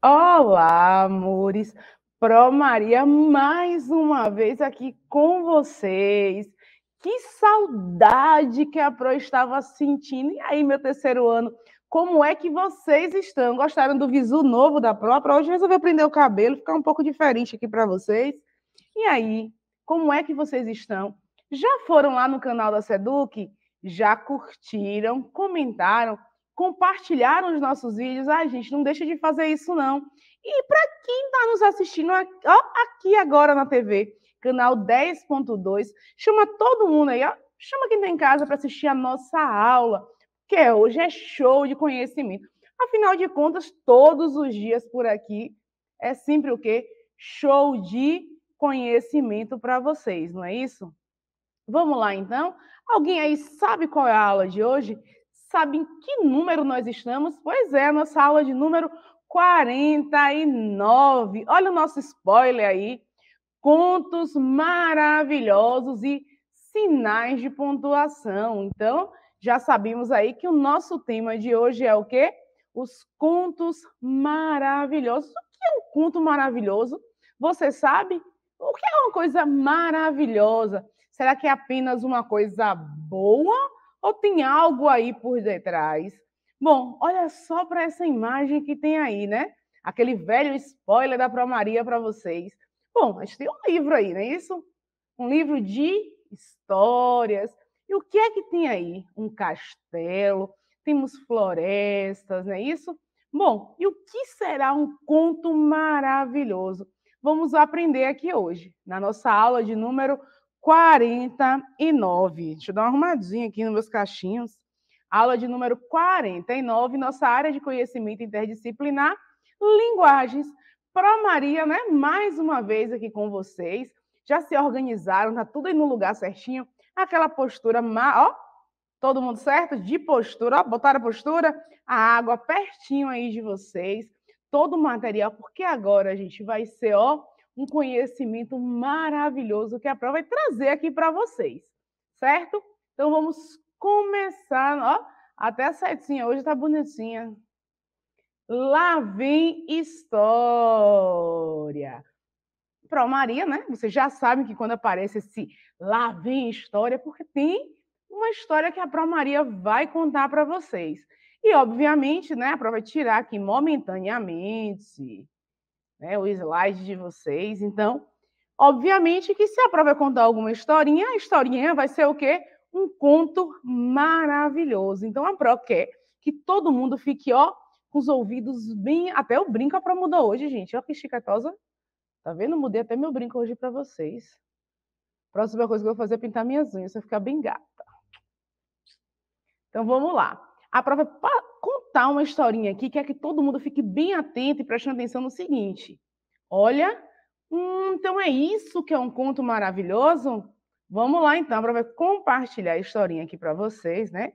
Olá, amores! Pro Maria, mais uma vez aqui com vocês. Que saudade que a Pro estava sentindo. E aí, meu terceiro ano, como é que vocês estão? Gostaram do visu novo da Pro? A Pro hoje resolveu prender o cabelo, ficar um pouco diferente aqui para vocês. E aí, como é que vocês estão? Já foram lá no canal da Seduc? Já curtiram, comentaram? compartilharam os nossos vídeos. Ah, gente, não deixa de fazer isso, não. E para quem está nos assistindo aqui agora na TV, canal 10.2, chama todo mundo aí, ó, chama quem está em casa para assistir a nossa aula, que hoje é show de conhecimento. Afinal de contas, todos os dias por aqui é sempre o quê? Show de conhecimento para vocês, não é isso? Vamos lá então? Alguém aí sabe qual é a aula de hoje? sabem que número nós estamos? Pois é, nossa aula de número 49. Olha o nosso spoiler aí. Contos maravilhosos e sinais de pontuação. Então, já sabemos aí que o nosso tema de hoje é o quê? Os contos maravilhosos. O que é um conto maravilhoso? Você sabe? O que é uma coisa maravilhosa? Será que é apenas uma coisa boa? Ou tem algo aí por detrás? Bom, olha só para essa imagem que tem aí, né? Aquele velho spoiler da Pro Maria para vocês. Bom, a gente tem um livro aí, não é isso? Um livro de histórias. E o que é que tem aí? Um castelo, temos florestas, não é isso? Bom, e o que será um conto maravilhoso? Vamos aprender aqui hoje, na nossa aula de número 49. Deixa eu dar uma arrumadinha aqui nos meus caixinhos. Aula de número 49, nossa área de conhecimento interdisciplinar, linguagens. Pro Maria, né? Mais uma vez aqui com vocês. Já se organizaram, tá tudo aí no lugar certinho. Aquela postura, ó, todo mundo certo? De postura, ó, botaram a postura, a água pertinho aí de vocês. Todo o material, porque agora a gente vai ser, ó, um conhecimento maravilhoso que a prova vai trazer aqui para vocês, certo? Então vamos começar, ó, até a setinha hoje está bonitinha. Lá vem história. Para Maria, né? Vocês já sabem que quando aparece esse lá vem história, porque tem uma história que a Pro Maria vai contar para vocês. E, obviamente, né, a prova vai é tirar aqui momentaneamente né, o slide de vocês. Então, obviamente que se a prova contar alguma historinha, a historinha vai ser o quê? Um conto maravilhoso. Então, a prova quer que todo mundo fique, ó, com os ouvidos bem. Até o brinco a prova mudou hoje, gente. Ó, que chicatosa. Tá vendo? Mudei até meu brinco hoje para vocês. Próxima coisa que eu vou fazer é pintar minhas unhas, vai ficar bem gata. Então vamos lá. A prova contar uma historinha aqui que é que todo mundo fique bem atento e prestando atenção no seguinte. Olha, hum, então é isso que é um conto maravilhoso? Vamos lá então para compartilhar a historinha aqui para vocês, né?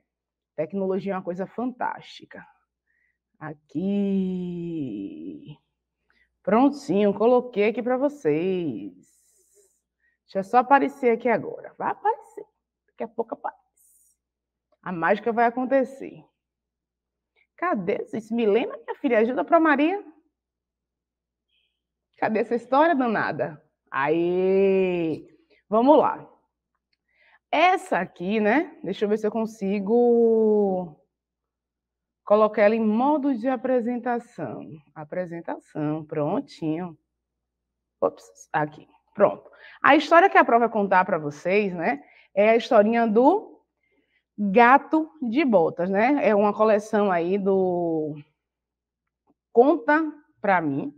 Tecnologia é uma coisa fantástica. Aqui. Prontinho, coloquei aqui para vocês. Deixa só aparecer aqui agora. Vai aparecer. Daqui a pouco aparece. A mágica vai acontecer. Cadê? Me lembram, minha filha, ajuda para Maria. Cadê essa história danada? Aí, vamos lá. Essa aqui, né? Deixa eu ver se eu consigo colocar ela em modo de apresentação. Apresentação, prontinho. Ops, aqui, pronto. A história que a prova contar para vocês, né? É a historinha do Gato de Botas, né? É uma coleção aí do Conta para mim,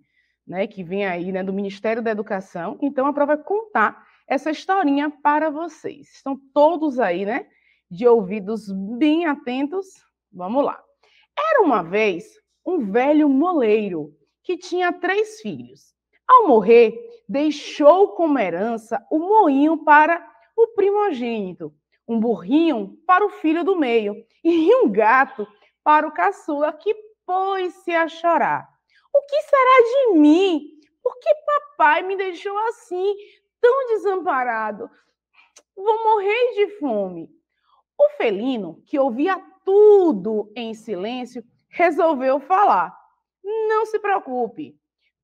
né? Que vem aí né, do Ministério da Educação. Então a prova é contar essa historinha para vocês. Estão todos aí, né? De ouvidos bem atentos. Vamos lá. Era uma vez um velho moleiro que tinha três filhos. Ao morrer, deixou como herança o moinho para o primogênito um burrinho para o filho do meio e um gato para o caçula que pôs-se a chorar. O que será de mim? Por que papai me deixou assim, tão desamparado? Vou morrer de fome. O felino, que ouvia tudo em silêncio, resolveu falar: Não se preocupe,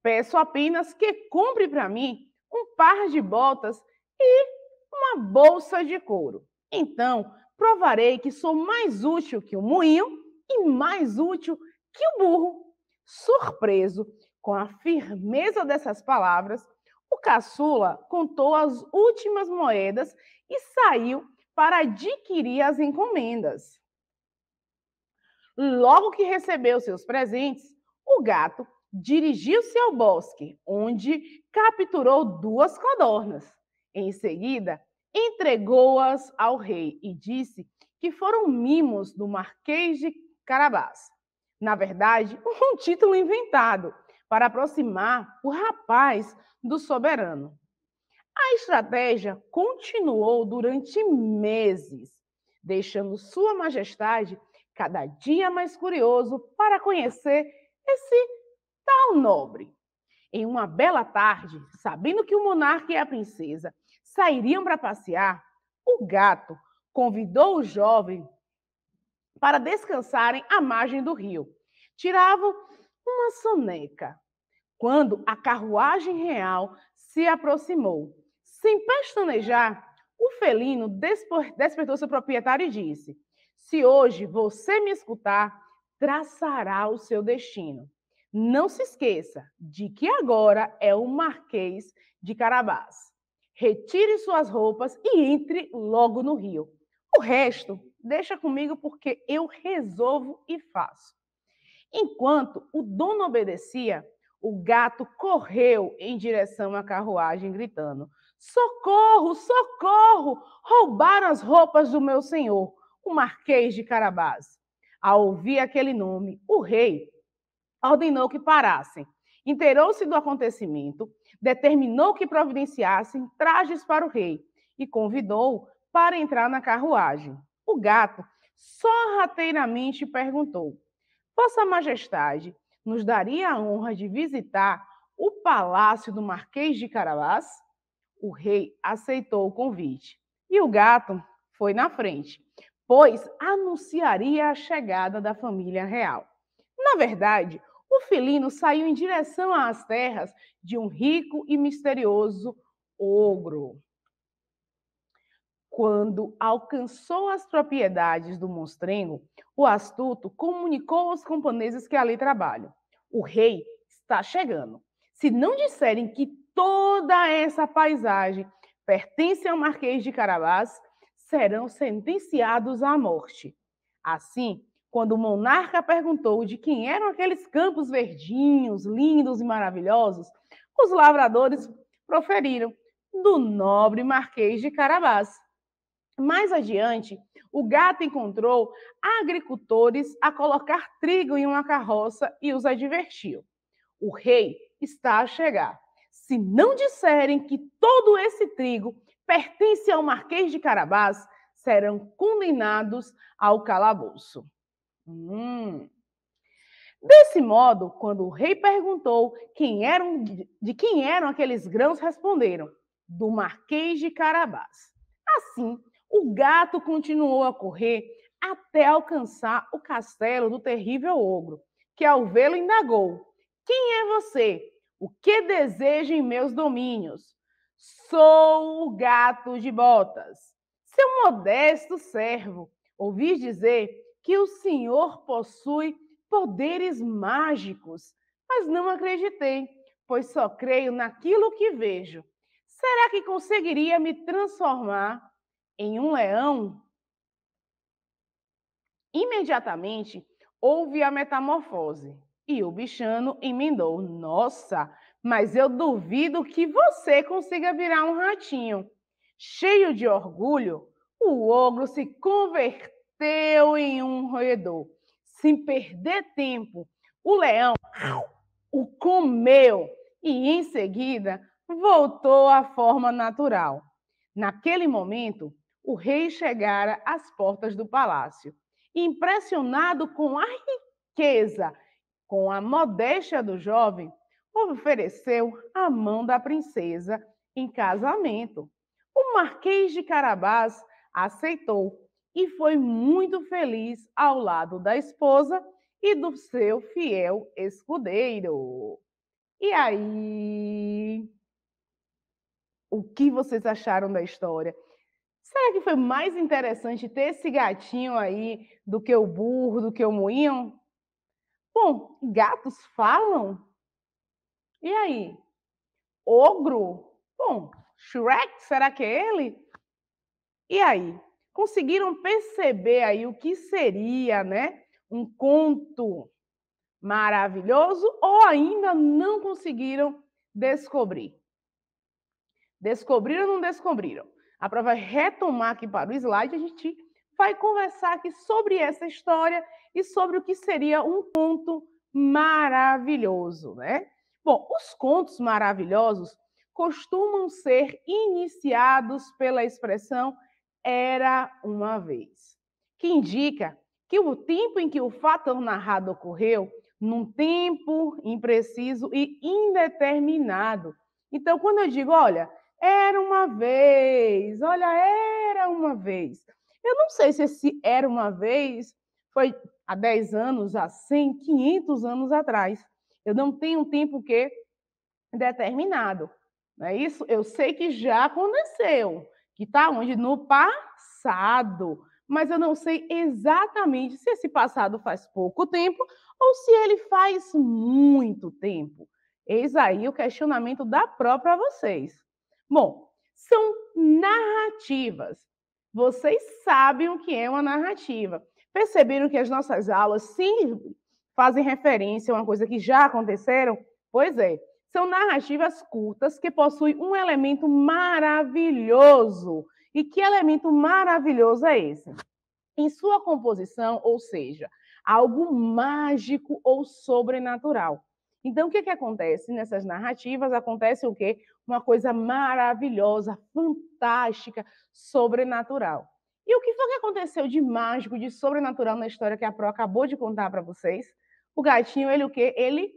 peço apenas que compre para mim um par de botas e uma bolsa de couro. Então, provarei que sou mais útil que o moinho e mais útil que o burro. Surpreso com a firmeza dessas palavras, o caçula contou as últimas moedas e saiu para adquirir as encomendas. Logo que recebeu seus presentes, o gato dirigiu-se ao bosque, onde capturou duas codornas. Em seguida, entregou-as ao rei e disse que foram mimos do Marquês de Carabás. Na verdade, um título inventado para aproximar o rapaz do soberano. A estratégia continuou durante meses, deixando Sua Majestade cada dia mais curioso para conhecer esse tal nobre. Em uma bela tarde, sabendo que o monarca e é a princesa sairiam para passear, o gato convidou o jovem para descansarem à margem do rio. Tiravam uma soneca quando a carruagem real se aproximou. Sem pestanejar, o felino despertou seu proprietário e disse: Se hoje você me escutar, traçará o seu destino. Não se esqueça de que agora é o Marquês de Carabás retire suas roupas e entre logo no rio. O resto deixa comigo porque eu resolvo e faço. Enquanto o dono obedecia, o gato correu em direção à carruagem, gritando: Socorro, socorro! Roubaram as roupas do meu senhor, o Marquês de Carabás. Ao ouvir aquele nome, o rei ordenou que parassem. Inteirou-se do acontecimento determinou que providenciassem trajes para o rei e convidou para entrar na carruagem. O gato sorrateiramente perguntou: Vossa Majestade nos daria a honra de visitar o palácio do Marquês de Carabás? O rei aceitou o convite e o gato foi na frente, pois anunciaria a chegada da família real. Na verdade, o felino saiu em direção às terras de um rico e misterioso ogro. Quando alcançou as propriedades do monstrengo, o astuto comunicou aos camponeses que ali trabalham: O rei está chegando. Se não disserem que toda essa paisagem pertence ao Marquês de Carabás, serão sentenciados à morte. Assim, quando o monarca perguntou de quem eram aqueles campos verdinhos, lindos e maravilhosos, os lavradores proferiram do nobre Marquês de Carabás. Mais adiante, o gato encontrou agricultores a colocar trigo em uma carroça e os advertiu: o rei está a chegar. Se não disserem que todo esse trigo pertence ao Marquês de Carabás, serão condenados ao calabouço. Hum. Desse modo, quando o rei perguntou quem eram, de quem eram aqueles grãos, responderam: do Marquês de Carabás. Assim, o gato continuou a correr até alcançar o castelo do terrível ogro, que ao vê-lo indagou: Quem é você? O que deseja em meus domínios? Sou o gato de botas, seu modesto servo. Ouvi dizer que o Senhor possui poderes mágicos, mas não acreditei, pois só creio naquilo que vejo. Será que conseguiria me transformar em um leão? Imediatamente houve a metamorfose e o bichano emendou: Nossa, mas eu duvido que você consiga virar um ratinho. Cheio de orgulho, o ogro se converteu bateu em um roedor. Sem perder tempo, o leão o comeu e, em seguida, voltou à forma natural. Naquele momento, o rei chegara às portas do palácio. Impressionado com a riqueza, com a modéstia do jovem, ofereceu a mão da princesa em casamento. O Marquês de Carabás aceitou e foi muito feliz ao lado da esposa e do seu fiel escudeiro. E aí? O que vocês acharam da história? Será que foi mais interessante ter esse gatinho aí do que o burro, do que o moinho? Bom, gatos falam? E aí? Ogro? Bom, Shrek, será que é ele? E aí? conseguiram perceber aí o que seria, né, um conto maravilhoso ou ainda não conseguiram descobrir? Descobriram ou não descobriram? A prova é retomar aqui para o slide, a gente vai conversar aqui sobre essa história e sobre o que seria um conto maravilhoso, né? Bom, os contos maravilhosos costumam ser iniciados pela expressão era uma vez, que indica que o tempo em que o fato narrado ocorreu, num tempo impreciso e indeterminado. Então, quando eu digo, olha, era uma vez, olha, era uma vez. Eu não sei se esse era uma vez foi há 10 anos, há 100, 500 anos atrás. Eu não tenho um tempo que determinado. Não é isso? Eu sei que já aconteceu, que está onde? No passado. Mas eu não sei exatamente se esse passado faz pouco tempo ou se ele faz muito tempo. Eis aí o questionamento da própria vocês. Bom, são narrativas. Vocês sabem o que é uma narrativa. Perceberam que as nossas aulas sim fazem referência a uma coisa que já aconteceram? Pois é, são narrativas curtas que possuem um elemento maravilhoso. E que elemento maravilhoso é esse? Em sua composição, ou seja, algo mágico ou sobrenatural. Então, o que, é que acontece nessas narrativas? Acontece o quê? Uma coisa maravilhosa, fantástica, sobrenatural. E o que foi que aconteceu de mágico, de sobrenatural na história que a Pro acabou de contar para vocês? O gatinho, ele o quê? Ele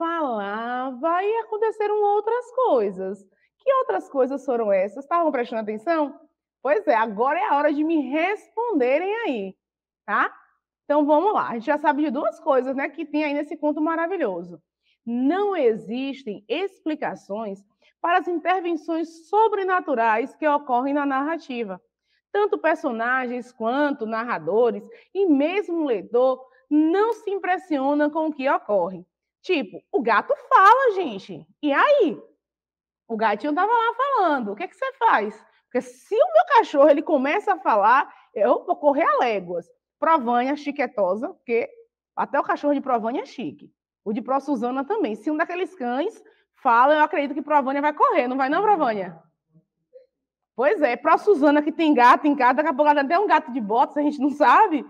falava e aconteceram outras coisas. Que outras coisas foram essas? Estavam prestando atenção? Pois é, agora é a hora de me responderem aí, tá? Então vamos lá. A gente já sabe de duas coisas, né, que tem aí nesse conto maravilhoso. Não existem explicações para as intervenções sobrenaturais que ocorrem na narrativa. Tanto personagens quanto narradores e mesmo o leitor não se impressionam com o que ocorre. Tipo, o gato fala, gente. E aí? O gatinho tava lá falando. O que, é que você faz? Porque se o meu cachorro ele começa a falar, eu vou correr a léguas. Provanha chiquetosa, porque até o cachorro de Provanha é chique. O de Pro Suzana também. Se um daqueles cães fala, eu acredito que Provânia vai correr, não vai não, Provânia? Pois é, Pro Suzana que tem gato em casa, daqui a pouco até um gato de se a gente não sabe.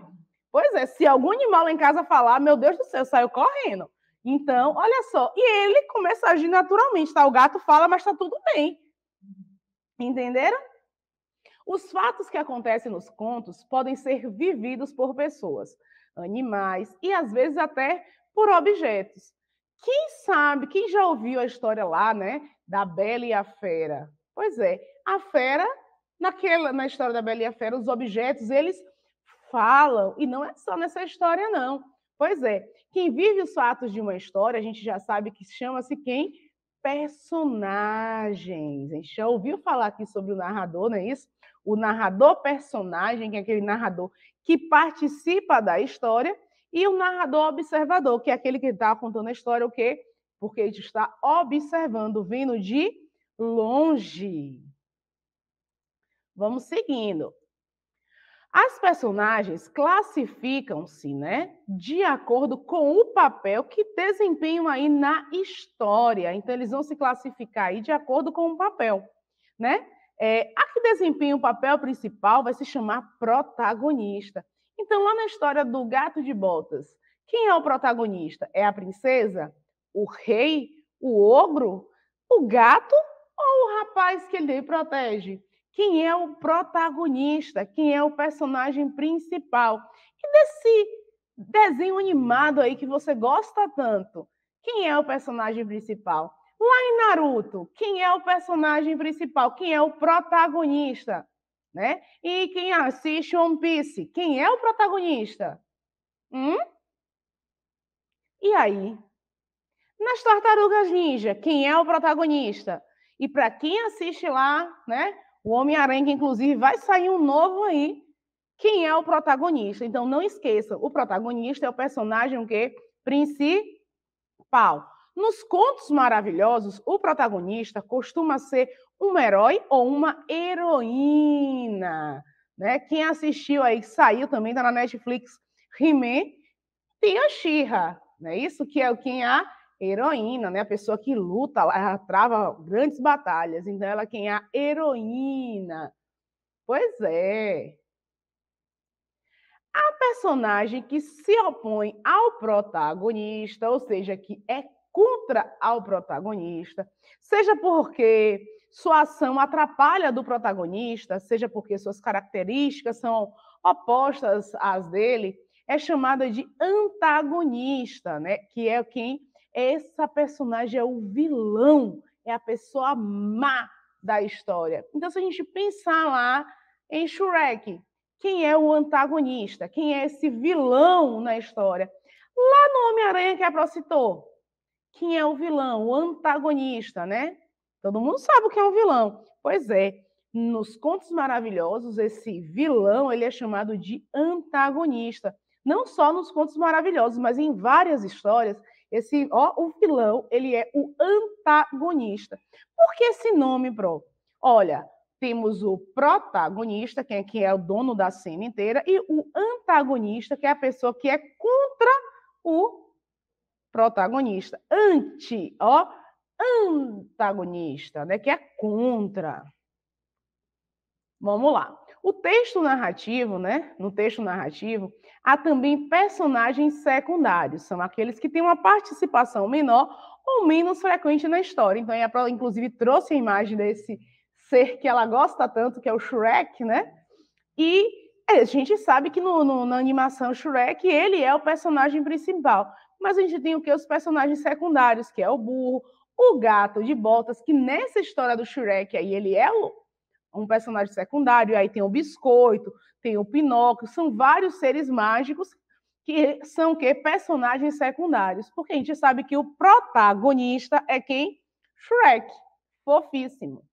Pois é, se algum animal lá em casa falar, meu Deus do céu, saiu correndo. Então, olha só. E ele começa a agir naturalmente, tá? O gato fala, mas tá tudo bem. Entenderam? Os fatos que acontecem nos contos podem ser vividos por pessoas, animais e às vezes até por objetos. Quem sabe, quem já ouviu a história lá, né, da Bela e a Fera? Pois é, a fera naquela na história da Bela e a Fera, os objetos, eles falam, e não é só nessa história não. Pois é, quem vive os fatos de uma história, a gente já sabe que chama-se quem? Personagens. A gente já ouviu falar aqui sobre o narrador, não é isso? O narrador-personagem, que é aquele narrador que participa da história, e o narrador-observador, que é aquele que está contando a história, o quê? Porque ele está observando, vindo de longe. Vamos seguindo. As personagens classificam-se, né, de acordo com o papel que desempenham aí na história. Então eles vão se classificar aí de acordo com o papel, né? É, a que desempenha o papel principal vai se chamar protagonista. Então lá na história do Gato de Botas, quem é o protagonista? É a princesa? O rei? O ogro? O gato ou o rapaz que ele protege? quem é o protagonista, quem é o personagem principal. E desse desenho animado aí que você gosta tanto, quem é o personagem principal? Lá em Naruto, quem é o personagem principal? Quem é o protagonista? Né? E quem assiste One Piece, quem é o protagonista? Hum? E aí? Nas Tartarugas Ninja, quem é o protagonista? E para quem assiste lá, né, o Homem-Aranha, que inclusive vai sair um novo aí. Quem é o protagonista? Então não esqueça, o protagonista é o personagem o quê? principal. Nos contos maravilhosos, o protagonista costuma ser um herói ou uma heroína. Né? Quem assistiu aí, saiu também, está na Netflix, He-Man, tem a Xirra, não é isso? Que é quem é a heroína, né? A pessoa que luta, ela trava grandes batalhas. Então, ela é quem é a heroína. Pois é. A personagem que se opõe ao protagonista, ou seja, que é contra ao protagonista, seja porque sua ação atrapalha do protagonista, seja porque suas características são opostas às dele, é chamada de antagonista, né? Que é quem essa personagem é o vilão, é a pessoa má da história. Então, se a gente pensar lá em Shrek, quem é o antagonista? Quem é esse vilão na história? Lá no Homem-Aranha que a Pro citou, quem é o vilão? O antagonista, né? Todo mundo sabe o que é um vilão. Pois é, nos Contos Maravilhosos, esse vilão ele é chamado de antagonista. Não só nos Contos Maravilhosos, mas em várias histórias, esse, ó, o vilão, ele é o antagonista. Por que esse nome, bro? Olha, temos o protagonista, que é, que é o dono da cena inteira, e o antagonista, que é a pessoa que é contra o protagonista. Anti, ó, antagonista, né? Que é contra. Vamos lá. O texto narrativo, né? No texto narrativo, há também personagens secundários, são aqueles que têm uma participação menor ou menos frequente na história. Então, a prova, inclusive, trouxe a imagem desse ser que ela gosta tanto, que é o Shrek, né? E a gente sabe que no, no, na animação Shrek ele é o personagem principal, mas a gente tem o que? Os personagens secundários, que é o burro, o gato de botas, que nessa história do Shrek aí ele é o, um personagem secundário, aí tem o biscoito, tem o Pinóquio, são vários seres mágicos que são que personagens secundários, porque a gente sabe que o protagonista é quem? Shrek, fofíssimo.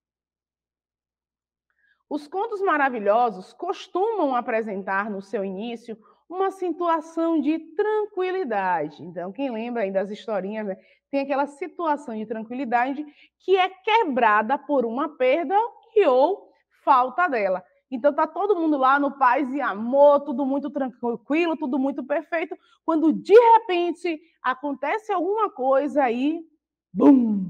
Os contos maravilhosos costumam apresentar no seu início uma situação de tranquilidade. Então, quem lembra aí das historinhas, né? tem aquela situação de tranquilidade que é quebrada por uma perda e ou falta dela. Então tá todo mundo lá no paz e amor, tudo muito tranquilo, tudo muito perfeito. Quando de repente acontece alguma coisa aí, bum,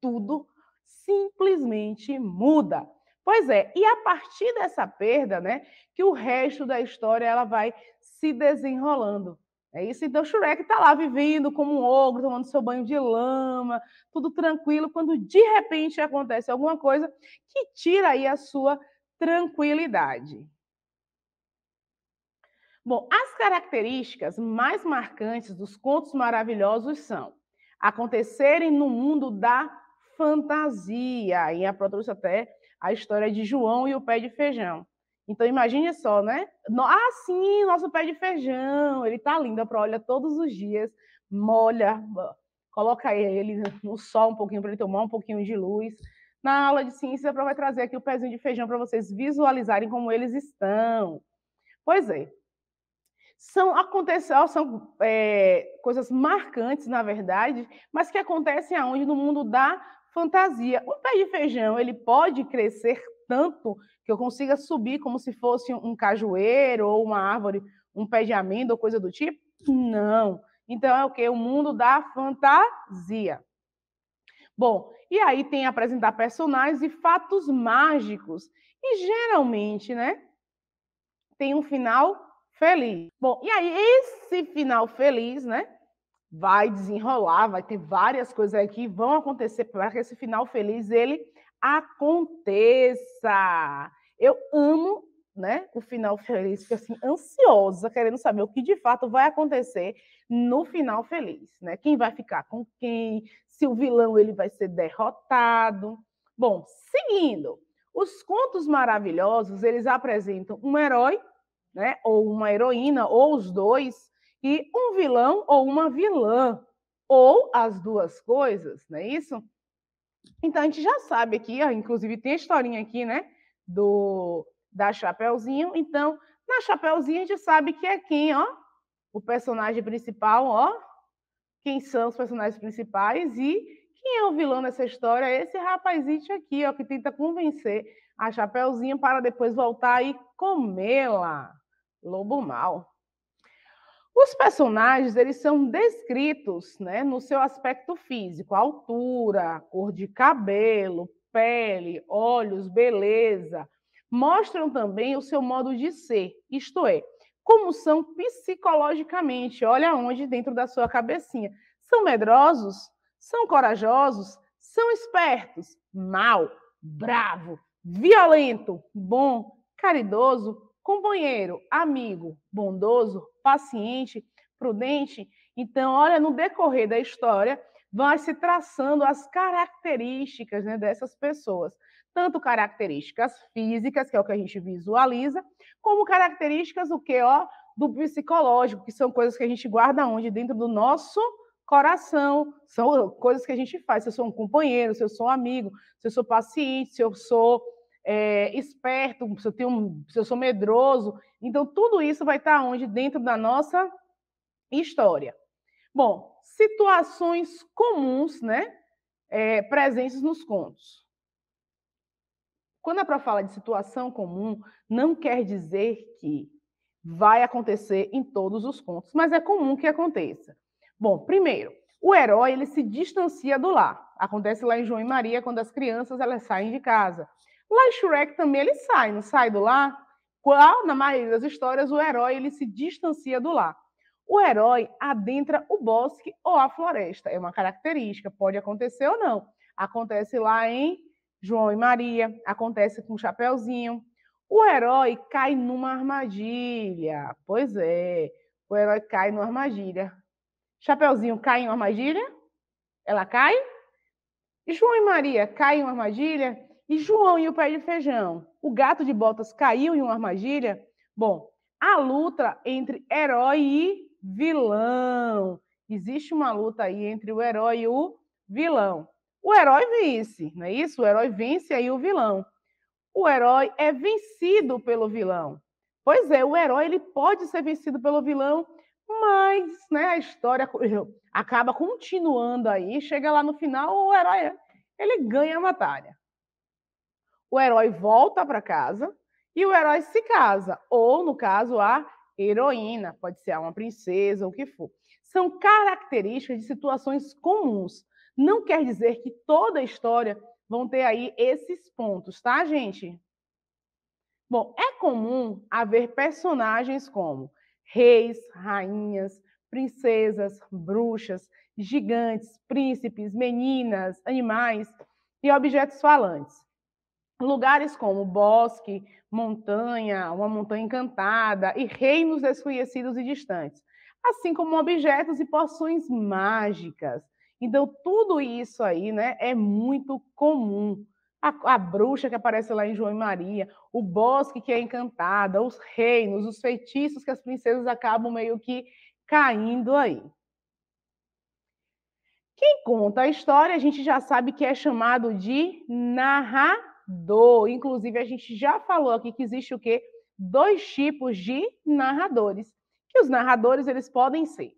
tudo simplesmente muda. Pois é, e a partir dessa perda, né, que o resto da história ela vai se desenrolando. É isso. Então, Shrek está lá vivendo como um ogro, tomando seu banho de lama, tudo tranquilo, quando de repente acontece alguma coisa que tira aí a sua tranquilidade. Bom, as características mais marcantes dos contos maravilhosos são acontecerem no mundo da fantasia. E a produz até a história de João e o pé de feijão. Então imagine só, né? Ah, sim, nosso pé de feijão, ele tá lindo, para olha todos os dias, molha, coloca ele no sol um pouquinho para ele tomar um pouquinho de luz. Na aula de ciências, a Pro vai trazer aqui o pezinho de feijão para vocês visualizarem como eles estão. Pois é. São, aconteceu, são é, coisas marcantes, na verdade, mas que acontecem aonde? No mundo da fantasia. O pé de feijão, ele pode crescer tanto que eu consiga subir como se fosse um cajueiro ou uma árvore, um pé de amêndoa, coisa do tipo? Não. Então é o que? O mundo da fantasia. Bom, e aí tem apresentar personagens e fatos mágicos. E geralmente, né? Tem um final feliz. Bom, e aí esse final feliz, né? Vai desenrolar, vai ter várias coisas aí que vão acontecer para que esse final feliz ele aconteça. Eu amo né, o final feliz, fico assim, ansiosa, querendo saber o que de fato vai acontecer no final feliz, né? Quem vai ficar com quem, se o vilão ele vai ser derrotado. Bom, seguindo, os contos maravilhosos, eles apresentam um herói, né, ou uma heroína, ou os dois, e um vilão ou uma vilã, ou as duas coisas, não é isso? Então a gente já sabe aqui, ó, inclusive tem a historinha aqui, né? Do, da Chapeuzinho. Então, na Chapeuzinho a gente sabe que é quem, ó, o personagem principal, ó, quem são os personagens principais e quem é o vilão dessa história é esse rapazinho aqui, ó, que tenta convencer a Chapeuzinho para depois voltar e comê-la. Lobo mal. Os personagens, eles são descritos né, no seu aspecto físico, altura, cor de cabelo, pele, olhos, beleza. Mostram também o seu modo de ser, isto é, como são psicologicamente, olha onde dentro da sua cabecinha. São medrosos? São corajosos? São espertos? Mal, bravo, violento, bom, caridoso, companheiro, amigo, bondoso, paciente, prudente. Então, olha, no decorrer da história, vai se traçando as características né, dessas pessoas. Tanto características físicas, que é o que a gente visualiza, como características o que, ó, do psicológico, que são coisas que a gente guarda onde? Dentro do nosso coração, são coisas que a gente faz. Se eu sou um companheiro, se eu sou um amigo, se eu sou paciente, se eu sou é, esperto, se eu, tenho, se eu sou medroso. Então, tudo isso vai estar onde? Dentro da nossa história. Bom, situações comuns, né? É, presentes nos contos. Quando é para falar de situação comum, não quer dizer que vai acontecer em todos os contos, mas é comum que aconteça. Bom, primeiro, o herói ele se distancia do lar. Acontece lá em João e Maria quando as crianças elas saem de casa. Lá em Shrek também ele sai, não sai do lá. Qual, na maioria das histórias, o herói ele se distancia do lá. O herói adentra o bosque ou a floresta. É uma característica, pode acontecer ou não. Acontece lá em João e Maria, acontece com o Chapeuzinho. O herói cai numa armadilha. Pois é, o herói cai numa armadilha. Chapeuzinho cai em uma armadilha? Ela cai? João e Maria cai em uma armadilha? E João e o pé de feijão, o gato de botas caiu em uma armadilha? Bom, a luta entre herói e vilão. Existe uma luta aí entre o herói e o vilão. O herói vence, não é isso? O herói vence aí o vilão. O herói é vencido pelo vilão. Pois é, o herói ele pode ser vencido pelo vilão, mas né, a história acaba continuando aí. Chega lá no final, o herói ele ganha a batalha o herói volta para casa e o herói se casa, ou no caso a heroína, pode ser uma princesa, ou o que for. São características de situações comuns. Não quer dizer que toda história vão ter aí esses pontos, tá, gente? Bom, é comum haver personagens como reis, rainhas, princesas, bruxas, gigantes, príncipes, meninas, animais e objetos falantes. Lugares como bosque, montanha, uma montanha encantada e reinos desconhecidos e distantes, assim como objetos e poções mágicas. Então, tudo isso aí né, é muito comum. A, a, bruxa que aparece lá em João e Maria, o bosque que é encantada, os reinos, os feitiços que as princesas acabam meio que caindo aí. Quem conta a história, a gente já sabe que é chamado de narrador narrador. Inclusive, a gente já falou aqui que existe o quê? Dois tipos de narradores. Que os narradores, eles podem ser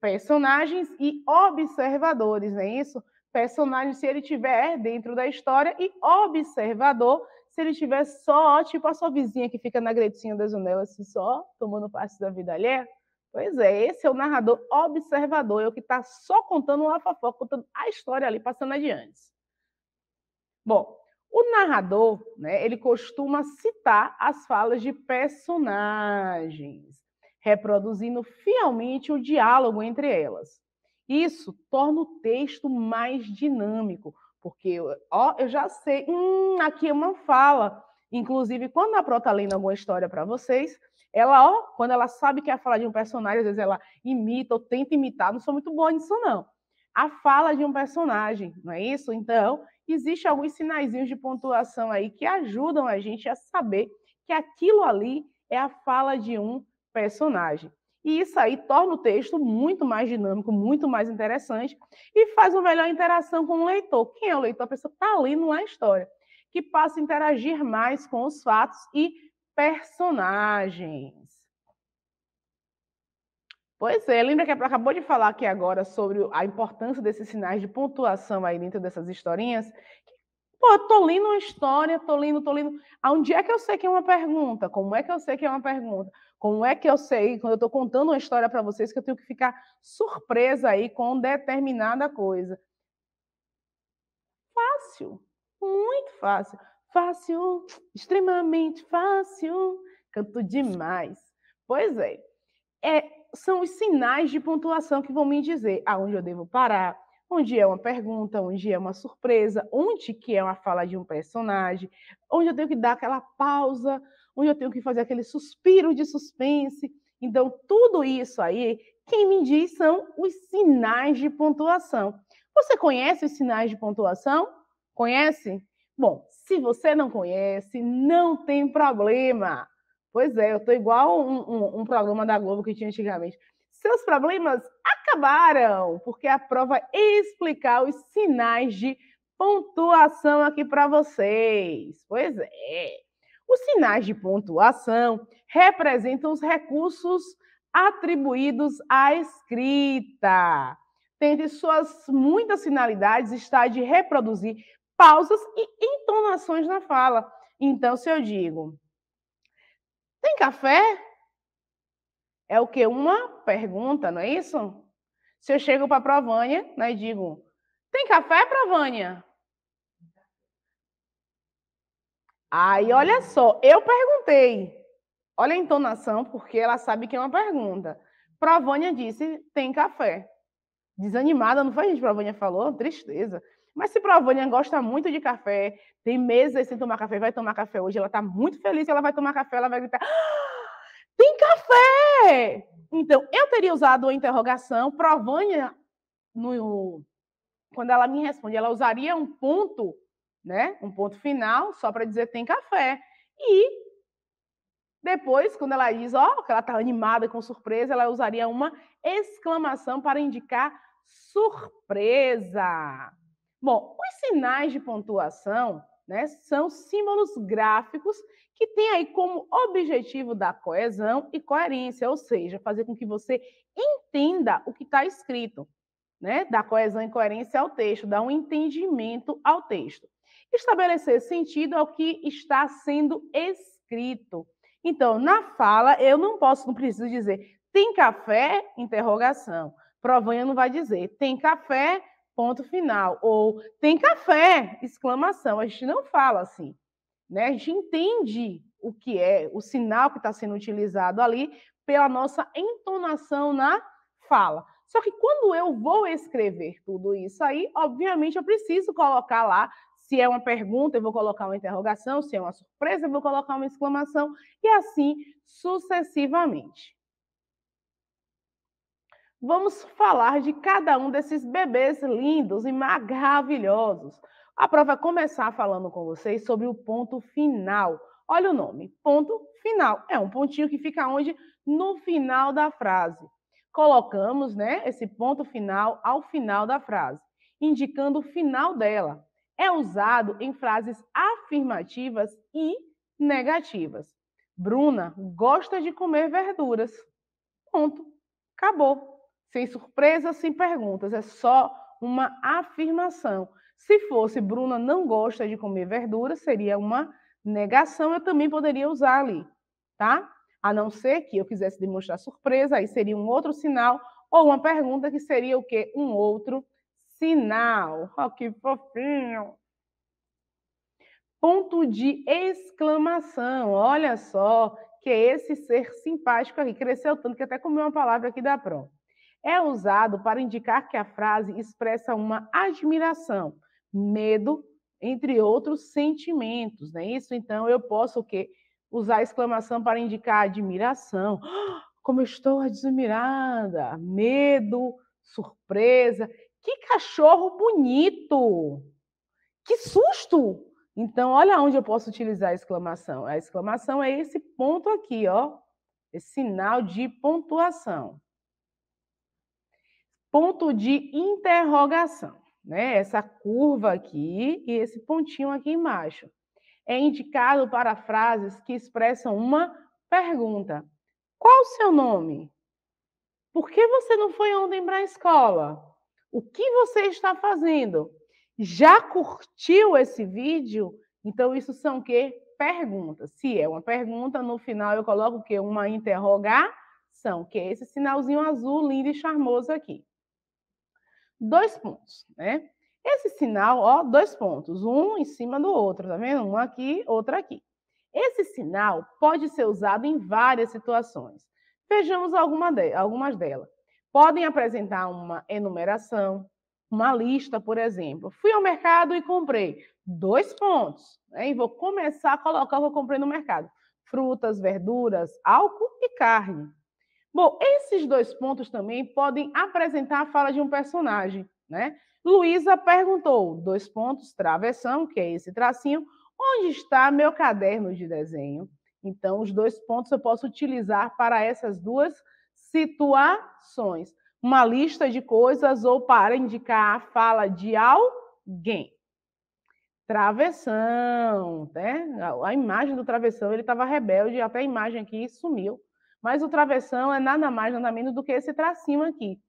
personagens e observadores, não é isso? Personagem, se ele tiver dentro da história, e observador, se ele tiver só, tipo a sua vizinha que fica na gretinha da janela, assim, só tomando parte da vida alheia. Pois é, esse é o narrador observador, é o que está só contando uma fofoca, contando a história ali, passando adiante. Bom, o narrador, né, ele costuma citar as falas de personagens, reproduzindo fielmente o diálogo entre elas. Isso torna o texto mais dinâmico, porque ó, eu já sei, hum, aqui é uma fala. Inclusive, quando a Pro está lendo alguma história para vocês, ela, ó, quando ela sabe que é a fala de um personagem, às vezes ela imita ou tenta imitar, não sou muito boa nisso, não. A fala de um personagem, não é isso? Então, existem alguns sinaizinhos de pontuação aí que ajudam a gente a saber que aquilo ali é a fala de um personagem. E isso aí torna o texto muito mais dinâmico, muito mais interessante e faz uma melhor interação com o leitor. Quem é o leitor? A pessoa que está lendo lá a história, que passa a interagir mais com os fatos e personagens. Pois é, lembra que a acabou de falar aqui agora sobre a importância desses sinais de pontuação aí dentro dessas historinhas? Pô, tô lendo uma história, tô lendo, tô lendo. Onde é que eu sei que é uma pergunta? Como é que eu sei que é uma pergunta? Como é que eu sei, quando eu estou contando uma história para vocês, que eu tenho que ficar surpresa aí com determinada coisa? Fácil, muito fácil. Fácil, extremamente fácil. Canto demais. Pois é. É são os sinais de pontuação que vão me dizer aonde eu devo parar, onde é uma pergunta, onde é uma surpresa, onde que é uma fala de um personagem, onde eu tenho que dar aquela pausa, onde eu tenho que fazer aquele suspiro de suspense. Então, tudo isso aí, quem me diz são os sinais de pontuação. Você conhece os sinais de pontuação? Conhece? Bom, se você não conhece, não tem problema. Pois é, eu tô igual um, um, um programa da Globo que tinha antigamente. Seus problemas acabaram, porque a prova explicar os sinais de pontuação aqui para vocês. Pois é. Os sinais de pontuação representam os recursos atribuídos à escrita. Dentre suas muitas finalidades está de reproduzir pausas e entonações na fala. Então, se eu digo, tem café? É o que? Uma pergunta, não é isso? Se eu chego para a Provânia né, e digo: Tem café, Provânia? Aí, olha só, eu perguntei. Olha a entonação, porque ela sabe que é uma pergunta. Provânia disse: Tem café. Desanimada, não foi a gente? Provânia falou: Tristeza. Mas se Provânia gosta muito de café, tem meses sem tomar café, vai tomar café hoje, ela está muito feliz, ela vai tomar café, ela vai gritar: ah, tem café! Então, eu teria usado a interrogação, Provânia, no, quando ela me responde, ela usaria um ponto, né? Um ponto final, só para dizer tem café. E depois, quando ela diz, ó, que ela está animada com surpresa, ela usaria uma exclamação para indicar surpresa. Bom, os sinais de pontuação né, são símbolos gráficos que têm aí como objetivo da coesão e coerência, ou seja, fazer com que você entenda o que está escrito, né, da coesão e coerência ao texto, dar um entendimento ao texto. Estabelecer sentido ao que está sendo escrito. Então, na fala, eu não posso, não preciso dizer tem café? Interrogação. Provanha não vai dizer tem café? ponto final. Ou tem café, exclamação. A gente não fala assim, né? A gente entende o que é, o sinal que está sendo utilizado ali pela nossa entonação na fala. Só que quando eu vou escrever tudo isso aí, obviamente eu preciso colocar lá se é uma pergunta, eu vou colocar uma interrogação, se é uma surpresa, eu vou colocar uma exclamação, e assim sucessivamente vamos falar de cada um desses bebês lindos e maravilhosos. A prova vai é começar falando com vocês sobre o ponto final. Olha o nome, ponto final. É um pontinho que fica onde? No final da frase. Colocamos, né, esse ponto final ao final da frase, indicando o final dela. É usado em frases afirmativas e negativas. Bruna gosta de comer verduras. Ponto. Acabou sem surpresas, sem perguntas, é só uma afirmação. Se fosse Bruna não gosta de comer verdura, seria uma negação, eu também poderia usar ali, tá? A não ser que eu quisesse demonstrar surpresa, aí seria um outro sinal ou uma pergunta que seria o quê? Um outro sinal. Ó, oh, que fofinho. Ponto de exclamação. Olha só, que é esse ser simpático aqui cresceu tanto que até comeu uma palavra aqui da prova é usado para indicar que a frase expressa uma admiração, medo, entre outros sentimentos, não é isso? Então, eu posso o quê? Usar a exclamação para indicar admiração. como eu estou admirada! Medo, surpresa. Que cachorro bonito! Que susto! Então, olha onde eu posso utilizar a exclamação. A exclamação é esse ponto aqui, ó. Esse sinal de pontuação ponto de interrogação, né? Essa curva aqui e esse pontinho aqui embaixo. É indicado para frases que expressam uma pergunta. Qual o seu nome? Por que você não foi ontem para a escola? O que você está fazendo? Já curtiu esse vídeo? Então, isso são que perguntas. Se é uma pergunta, no final eu coloco que uma interrogação, que é esse sinalzinho azul lindo e charmoso aqui dois pontos, né? Esse sinal, ó, dois pontos, um em cima do outro, tá vendo? Um aqui, outro aqui. Esse sinal pode ser usado em várias situações. Vejamos alguma de, algumas delas. Podem apresentar uma enumeração, uma lista, por exemplo. Fui ao mercado e comprei dois pontos, né? E vou começar a colocar o que eu comprei no mercado: frutas, verduras, álcool e carne. Bom, esses dois pontos também podem apresentar a fala de um personagem, né? Luísa perguntou, dois pontos, travessão, que é esse tracinho, onde está meu caderno de desenho? Então, os dois pontos eu posso utilizar para essas duas situações. Uma lista de coisas ou para indicar a fala de alguém. Travessão, né? A imagem do travessão, ele estava rebelde, até a imagem aqui sumiu mas o travessão é nada mais, nada menos do que esse tracinho aqui.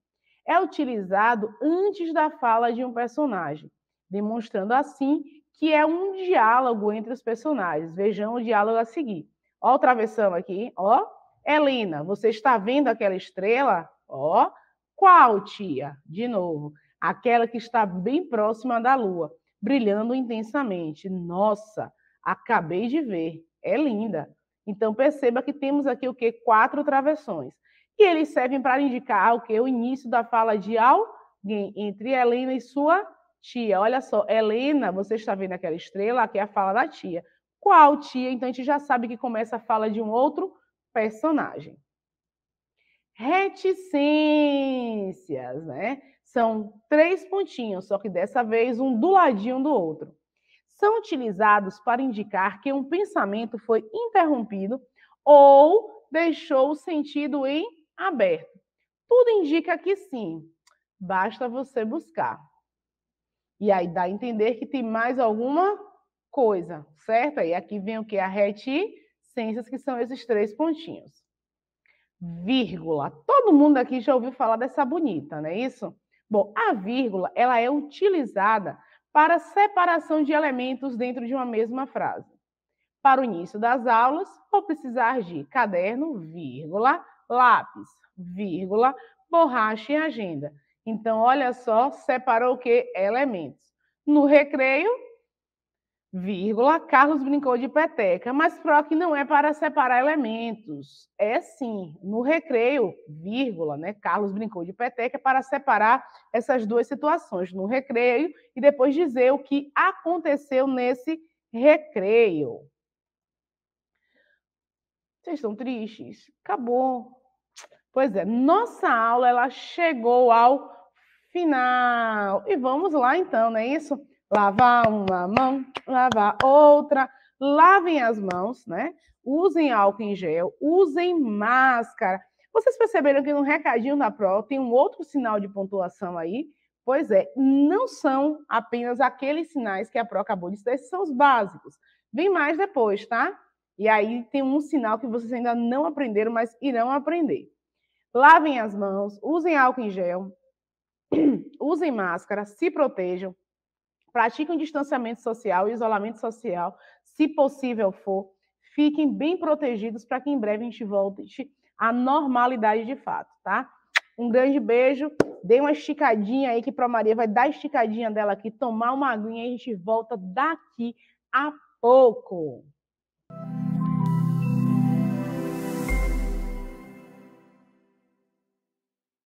É utilizado antes da fala de um personagem, demonstrando assim que é um diálogo entre os personagens. Vejam o diálogo a seguir. Ó o travessão aqui, ó. Helena, você está vendo aquela estrela? Ó. Qual, tia? De novo. Aquela que está bem próxima da lua, brilhando intensamente. Nossa, acabei de ver. É linda. Então, perceba que temos aqui o quê? Quatro travessões. E eles servem para indicar o quê? O início da fala de alguém entre Helena e sua tia. Olha só, Helena, você está vendo aquela estrela? Aqui é a fala da tia. Qual tia? Então, a gente já sabe que começa a fala de um outro personagem. Reticências, né? São três pontinhos, só que dessa vez um do ladinho do outro são utilizados para indicar que um pensamento foi interrompido ou deixou o sentido em aberto. Tudo indica que sim, basta você buscar. E aí dá a entender que tem mais alguma coisa, certo? E aqui vem o que? A reticências, que são esses três pontinhos. Vírgula. Todo mundo aqui já ouviu falar dessa bonita, não é isso? Bom, a vírgula, ela é utilizada para separação de elementos dentro de uma mesma frase. Para o início das aulas, vou precisar de caderno, vírgula, lápis, vírgula, borracha e agenda. Então, olha só, separou o que? Elementos. No recreio, vírgula, Carlos brincou de peteca, mas PROC não é para separar elementos. É sim, no recreio, vírgula, né? Carlos brincou de peteca para separar essas duas situações, no recreio e depois dizer o que aconteceu nesse recreio. Vocês estão tristes? Acabou. Pois é, nossa aula ela chegou ao final. E vamos lá então, não é isso? lavar uma mão, lavar outra, lavem as mãos, né? Usem álcool em gel, usem máscara. Vocês perceberam que no recadinho da Pro tem um outro sinal de pontuação aí? Pois é, não são apenas aqueles sinais que a Pro acabou de dizer, são os básicos. Vem mais depois, tá? E aí tem um sinal que vocês ainda não aprenderam, mas irão aprender. Lavem as mãos, usem álcool em gel, usem máscara, se protejam, pratiquem distanciamento social e isolamento social, se possível for. Fiquem bem protegidos para que em breve a gente volte à normalidade de fato, tá? Um grande beijo. Dê uma esticadinha aí que Pro Maria vai dar a esticadinha dela aqui, tomar uma aguinha e a gente volta daqui a pouco.